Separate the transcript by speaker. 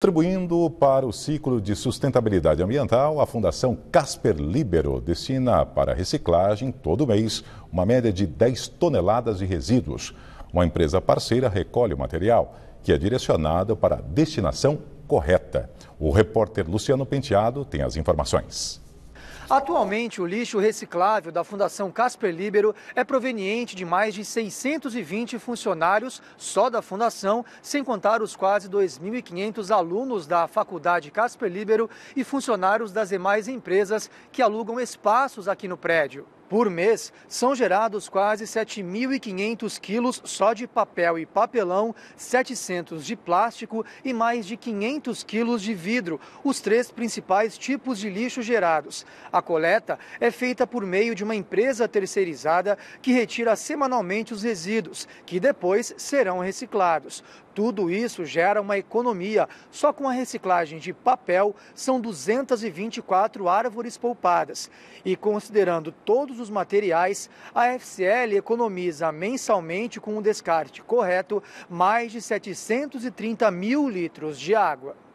Speaker 1: Contribuindo para o ciclo de sustentabilidade ambiental, a Fundação Casper Libero destina para reciclagem todo mês uma média de 10 toneladas de resíduos. Uma empresa parceira recolhe o material, que é direcionado para a destinação correta. O repórter Luciano Penteado tem as informações.
Speaker 2: Atualmente, o lixo reciclável da Fundação Casper Libero é proveniente de mais de 620 funcionários só da Fundação, sem contar os quase 2.500 alunos da Faculdade Casper Libero e funcionários das demais empresas que alugam espaços aqui no prédio. Por mês, são gerados quase 7.500 quilos só de papel e papelão, 700 de plástico e mais de 500 quilos de vidro, os três principais tipos de lixo gerados. A coleta é feita por meio de uma empresa terceirizada que retira semanalmente os resíduos, que depois serão reciclados. Tudo isso gera uma economia. Só com a reciclagem de papel são 224 árvores poupadas. E considerando todos os materiais, a FCL economiza mensalmente com o descarte correto mais de 730 mil litros de água.